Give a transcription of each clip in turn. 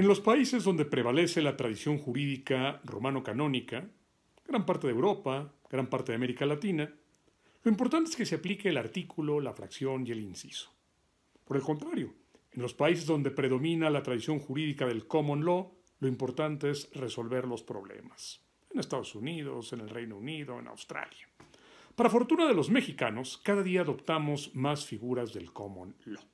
En los países donde prevalece la tradición jurídica romano-canónica, gran parte de Europa, gran parte de América Latina, lo importante es que se aplique el artículo, la fracción y el inciso. Por el contrario, en los países donde predomina la tradición jurídica del common law, lo importante es resolver los problemas. En Estados Unidos, en el Reino Unido, en Australia. Para fortuna de los mexicanos, cada día adoptamos más figuras del common law.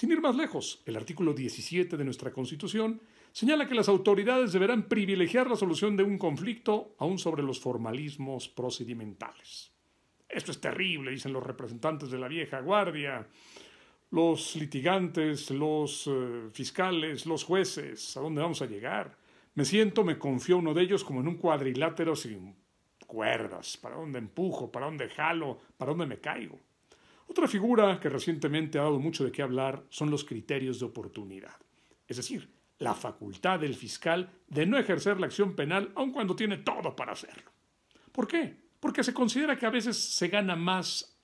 Sin ir más lejos, el artículo 17 de nuestra Constitución señala que las autoridades deberán privilegiar la solución de un conflicto aún sobre los formalismos procedimentales. Esto es terrible, dicen los representantes de la vieja guardia, los litigantes, los eh, fiscales, los jueces. ¿A dónde vamos a llegar? Me siento, me confío uno de ellos como en un cuadrilátero sin cuerdas. ¿Para dónde empujo? ¿Para dónde jalo? ¿Para dónde me caigo? Otra figura que recientemente ha dado mucho de qué hablar son los criterios de oportunidad, es decir, la facultad del fiscal de no ejercer la acción penal aun cuando tiene todo para hacerlo. ¿Por qué? Porque se considera que a veces se gana más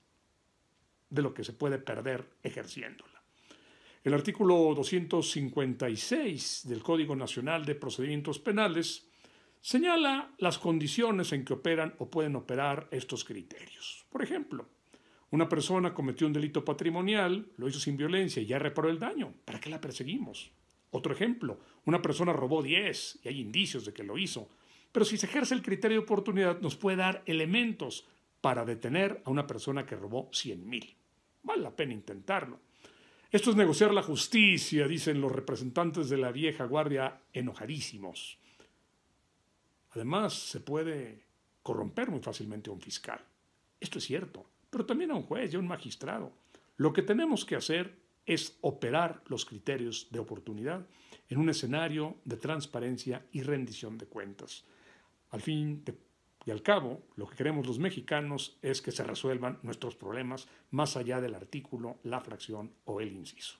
de lo que se puede perder ejerciéndola. El artículo 256 del Código Nacional de Procedimientos Penales señala las condiciones en que operan o pueden operar estos criterios. Por ejemplo, una persona cometió un delito patrimonial, lo hizo sin violencia y ya reparó el daño. ¿Para qué la perseguimos? Otro ejemplo, una persona robó 10 y hay indicios de que lo hizo. Pero si se ejerce el criterio de oportunidad, nos puede dar elementos para detener a una persona que robó 100 mil. Vale la pena intentarlo. Esto es negociar la justicia, dicen los representantes de la vieja guardia enojadísimos. Además, se puede corromper muy fácilmente a un fiscal. Esto es cierto pero también a un juez y a un magistrado. Lo que tenemos que hacer es operar los criterios de oportunidad en un escenario de transparencia y rendición de cuentas. Al fin y al cabo, lo que queremos los mexicanos es que se resuelvan nuestros problemas más allá del artículo, la fracción o el inciso.